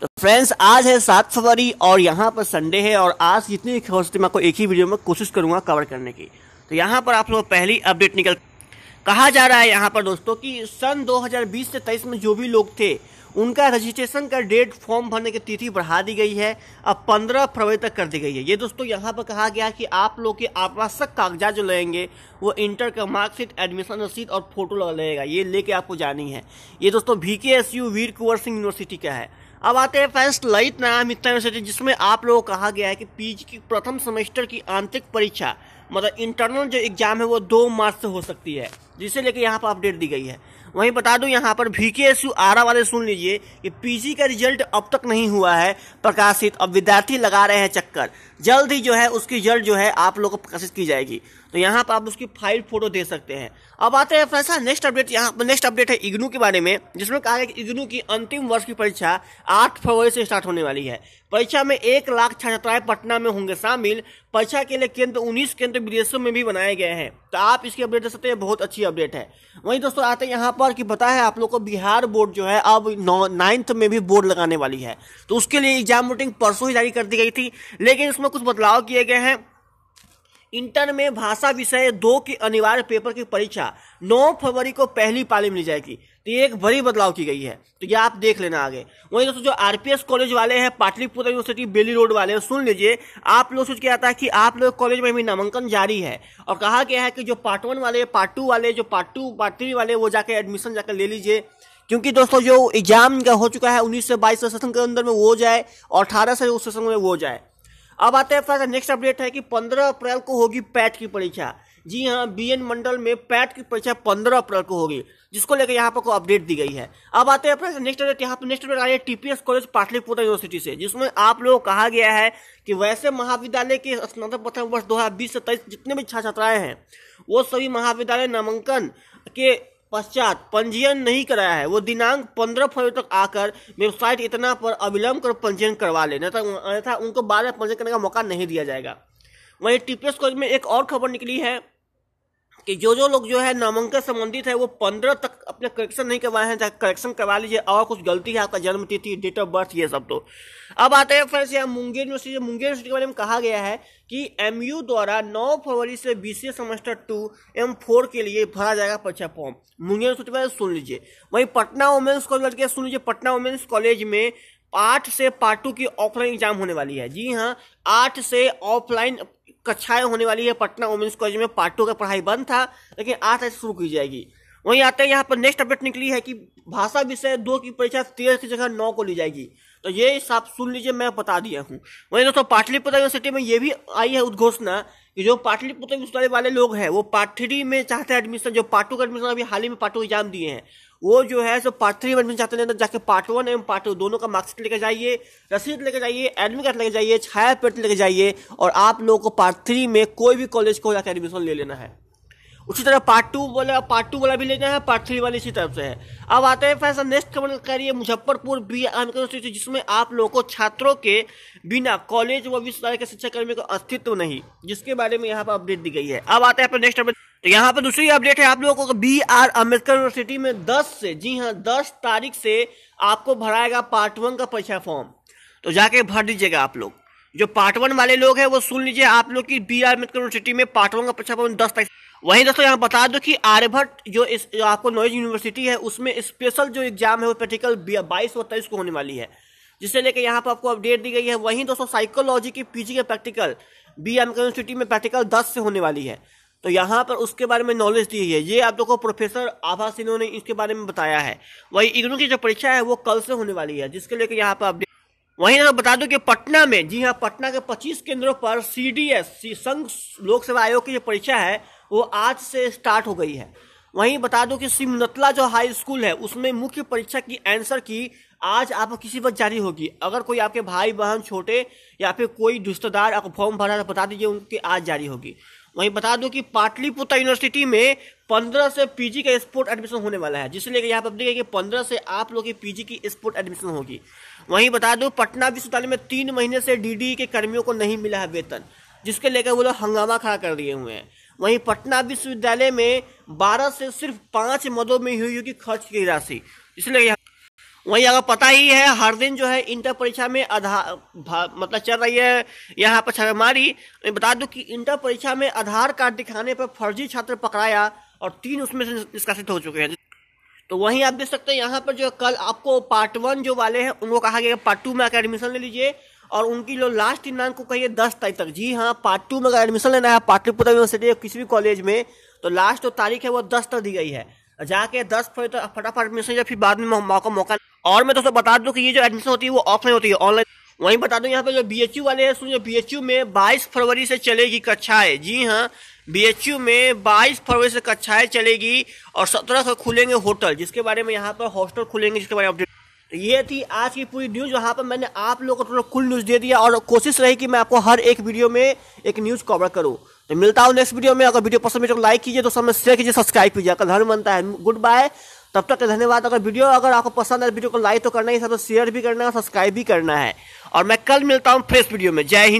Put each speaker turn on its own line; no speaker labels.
तो फ्रेंड्स आज है सात फरवरी और यहाँ पर संडे है और आज जितनी हो सकती मैं आपको एक ही वीडियो में कोशिश करूंगा कवर करने की तो यहाँ पर आप लोग पहली अपडेट निकल कहा जा रहा है यहाँ पर दोस्तों कि सन 2020 से तेईस में जो भी लोग थे उनका रजिस्ट्रेशन का डेट फॉर्म भरने की तिथि बढ़ा दी गई है अब 15 फरवरी तक कर दी गई है ये दोस्तों यहाँ पर कहा गया कि आप लोग के आवश्यक कागजात जो लेंगे वो इंटर का मार्कशीट एडमिशन रसीद और फोटो लगेगा ये लेके आपको जानी है ये दोस्तों V K S U Veer Kunwar Singh university का है अब आते हैं फर्स्ट ललित नारायण मित्र यूनिवर्सिटी जिसमें आप लोगों को कहा गया है कि पीजी की प्रथम सेमेस्टर की आंतरिक परीक्षा मतलब इंटरनल जो एग्ज़ाम है वो दो मार्च से हो सकती है जिसे लेके यहाँ पर अपडेट दी गई है वहीं बता दूं यहाँ पर भी के एस आरा वाले सुन लीजिए कि पीजी का रिजल्ट अब तक नहीं हुआ है प्रकाशित अब विद्यार्थी लगा रहे हैं चक्कर जल्द ही जो है उसकी रिजल्ट जो है आप लोगों को प्रकाशित की जाएगी तो यहाँ पर आप उसकी फाइल फोटो दे सकते हैं अब आते हैं फैसला नेक्स्ट अपडेट यहाँ पर नेक्स्ट अपडेट है इग्नू के बारे में जिसमें कहा गया कि इग्नू की अंतिम वर्ष की परीक्षा आठ फरवरी से स्टार्ट होने वाली है परीक्षा में एक लाख छात्राएं पटना में होंगे शामिल परीक्षा के लिए केंद्र उन्नीस केंद्र विदेशों में भी बनाए गए हैं तो आप इसकी अपडेट दे सकते हैं बहुत अच्छी अपडेट है वहीं दोस्तों आते हैं यहाँ पर कि पता है आप लोग को बिहार बोर्ड जो है अब नाइन्थ में भी बोर्ड लगाने वाली है तो उसके लिए एग्जाम वोटिंग परसों ही जारी कर दी गई थी लेकिन उसमें कुछ बदलाव किए गए हैं इंटर में भाषा विषय दो के अनिवार्य पेपर की परीक्षा 9 फरवरी को पहली पाली में ली जाएगी तो एक बड़ी बदलाव की गई है तो ये आप देख लेना आगे वही दोस्तों जो आरपीएस कॉलेज वाले हैं पाटलिपुत्र यूनिवर्सिटी बेली रोड वाले हैं सुन लीजिए आप लोग सोच के आता है कि आप लोग कॉलेज में भी नामांकन जारी है और कहा गया है कि जो पार्ट वन वाले पार्ट टू वाले जो पार्ट टू पार्ट थ्री वाले वो जाकर एडमिशन जाकर ले लीजिए क्योंकि दोस्तों जो एग्जाम का हो चुका है उन्नीस से बाईस सेशन के अंदर में वो जाए और अठारह से उस सेशन में वो जाए अब आते हैं नेक्स्ट अपडेट है कि पंद्रह अप्रैल को होगी पैट की परीक्षा जी हाँ बीएन मंडल में पैट की परीक्षा पंद्रह अप्रैल को होगी जिसको लेकर यहाँ पर को अपडेट दी गई है अब आते हैं अपने नेक्स्ट अपडेट यहाँ पर नेक्स्ट अपडेट आ रही है टीपीएस कॉलेज पाटलिपुत्र यूनिवर्सिटी से जिसमें आप लोगों कहा गया है कि वैसे महाविद्यालय के स्नातक प्रथम वर्ष दो हजार बीस से तेईस जितने भी छात्र छात्राएं हैं वो सभी महाविद्यालय नामांकन के पश्चात पंजीयन नहीं कराया है वो दिनांक पंद्रह फरवरी तक आकर वेबसाइट इतना पर अविलंब कर पंजीयन करवा ले था उनको बाद में पंजीयन करने का मौका नहीं दिया जाएगा वहीं टीपीएस कॉलेज में एक और खबर निकली है कि जो जो लोग जो है नामांकन संबंधित है वो पंद्रह तक अपने करेक्शन नहीं करवाए हैं चाहे करेक्शन करवा लीजिए और कुछ गलती है आपका जन्म तिथि डेट ऑफ बर्थ ये सब तो अब आते हैं फ्रेंड्स यहाँ मुंगेर यूनिवर्सिटी मुंगेर यूनिवर्सिटी के बारे में कहा गया है कि एम द्वारा नौ फरवरी से BCA semester two M four के लिए भरा जाएगा परीक्षा फॉर्म मुंगेर यूनिवर्सिटी के में सुन लीजिए वहीं पटना वुमेंस कॉलेज के सुन लीजिए पटना वुमेंस कॉलेज में आठ से पार्ट टू की ऑफलाइन एग्जाम होने वाली है जी हाँ आठ से ऑफलाइन कक्षाएं होने वाली है पटना वुमेंस कॉलेज में पार्ट टू का पढ़ाई बंद था लेकिन आज से शुरू की जाएगी वहीं आते हैं यहाँ पर नेक्स्ट अपडेट निकली है कि भाषा विषय दो की परीक्षा तेरह की जगह नौ को ली जाएगी तो ये आप सुन लीजिए मैं बता दिया हूँ वही दोस्तों पाटलिपुत्र यूनिवर्सिटी में ये भी आई है उद्घोषणा कि जो पाटलिपुत्र विश्वविद्यालय वाले लोग हैं वो पार्ट थ्री में चाहते हैं एडमिशन जो पार्ट टू का एडमिशन अभी हाल ही में पार्ट टू एग्जाम दिए हैं वो जो है सो पार्ट थ्री में एडमिशन चाहते हैं तो जाके पार्ट वन एवं पार्ट टू दोनों का मार्कशीट लेकर जाइए रसीद लेकर जाइए एडमिट कार्ड लेकर जाइए छाया पेट लेकर जाइए और आप लोगों को पार्ट थ्री में कोई भी कॉलेज को जाकर एडमिशन ले लेना है उसी तरह पार्ट टू वाला पार्ट टू वाला भी लेना है पार्ट थ्री वाला इसी तरफ से है अब आते हैं फैसला नेक्स्ट कमेंट करिए मुजफ्फरपुर बी एम यूनिवर्सिटी जिसमें आप लोगों को छात्रों के बिना कॉलेज व विश्वविद्यालय के शिक्षा कर्मी का अस्तित्व नहीं जिसके बारे में यहाँ पर अपडेट दी गई है अब आते हैं नेक्स्ट अपडेट तो यहाँ पर दूसरी अपडेट है आप लोगों को बी आर अम्बेडकर यूनिवर्सिटी में 10 से जी हाँ 10 तारीख से आपको भराएगा पार्ट वन का परीक्षा फॉर्म तो जाके भर दीजिएगा आप लोग जो पार्ट वन वाले लोग हैं वो सुन लीजिए आप लोग की बी आर अम्बेडकर यूनिवर्सिटी में पार्ट वन का परीक्षा फॉर्म दस तारीख वहीं दोस्तों यहाँ बता दो कि आर्यभट्ट जो इस आपको नॉलेज यूनिवर्सिटी है उसमें स्पेशल जो एग्जाम है वो प्रैक्टिकल बाईस और तेईस को होने वाली है जिसे लेकर यहाँ पर आपको अपडेट दी गई है वहीं दोस्तों साइकोलॉजी की पीजी के प्रैक्टिकल बी एम यूनिवर्सिटी में प्रैक्टिकल दस से होने वाली है तो यहाँ पर उसके बारे में नॉलेज दी गई है ये आप लोग को प्रोफेसर आभा सिन्हा ने इसके बारे में बताया है वही इग्नू की जो परीक्षा है वो कल से होने वाली है जिसके लेकर यहाँ पर अपडेट वहीं तो बता दूं कि पटना में जी हाँ पटना के 25 केंद्रों पर सी डी एस संघ लोक सेवा आयोग की जो परीक्षा है वो आज से स्टार्ट हो गई है वहीं बता दो कि सिमनतला जो हाई स्कूल है उसमें मुख्य परीक्षा की आंसर की आज आपको किसी वक्त जारी होगी अगर कोई आपके भाई बहन छोटे या फिर कोई रिश्तेदार आपको फॉर्म भरा तो बता दीजिए उनकी आज जारी होगी वहीं बता दूं कि पाटलिपुत्र यूनिवर्सिटी में पंद्रह से पीजी का स्पोर्ट एडमिशन होने वाला है लेकर यहाँ पर देखिए कि पंद्रह से आप लोग की पीजी की स्पोर्ट एडमिशन होगी वहीं बता दूं पटना विश्वविद्यालय में तीन महीने से डीडी e के कर्मियों को नहीं मिला है वेतन जिसके लेकर वो लोग हंगामा खड़ा कर दिए हुए हैं वहीं पटना विश्वविद्यालय में बारह से सिर्फ पाँच मदों में हुई होगी खर्च की राशि इसलिए वहीं अगर पता ही है हर दिन जो है इंटर परीक्षा में आधार मतलब चल रही है यहाँ पर छापेमारी बता दूं कि इंटर परीक्षा में आधार कार्ड दिखाने पर फर्जी छात्र पकड़ाया और तीन उसमें से निष्कासित हो चुके हैं तो वहीं आप देख सकते हैं यहाँ पर जो कल आपको पार्ट वन जो वाले हैं उनको कहा गया पार्ट टू में आकर एडमिशन ले लीजिए और उनकी जो लास्ट दिनांक को कहिए दस तारीख तक जी हाँ पार्ट टू में अगर एडमिशन लेना है पाटलिपुत्र यूनिवर्सिटी या किसी भी कॉलेज में तो लास्ट जो तारीख है वो दस तक दी गई है जाके दस फरवरी तक फटाफट एडमिशन या फिर बाद में मौका मौका और मैं दोस्तों बता दूँ कि ये जो एडमिशन होती है वो ऑफलाइन होती है ऑनलाइन वहीं बता दूं यहाँ पे जो बी एच यू वाले हैं सुनिए बी में 22 फरवरी से चलेगी कक्षाएं जी हाँ बी एच यू में 22 फरवरी से कक्षाएं चलेगी और सत्रह से खुलेंगे होटल जिसके बारे में यहाँ पर हॉस्टल खुलेंगे जिसके बारे में अपडेट ये थी आज की पूरी न्यूज़ यहाँ पर मैंने आप लोगों को थोड़ा कुल न्यूज़ दे दिया और कोशिश रही कि मैं आपको हर एक वीडियो में एक न्यूज़ कवर करूँ तो मिलता हूँ नेक्स्ट वीडियो में अगर वीडियो पसंद मेरे तो लाइक कीजिए तो समय शेयर कीजिए सब्सक्राइब कीजिए अगर धर्म बनता है गुड बाय तब तक धन्यवाद अगर वीडियो अगर आपको पसंद है वीडियो को लाइक तो करना ही साथ शेयर भी करना है सब्सक्राइब भी करना है और मैं कल मिलता हूँ फ्रेश वीडियो में जय हिंद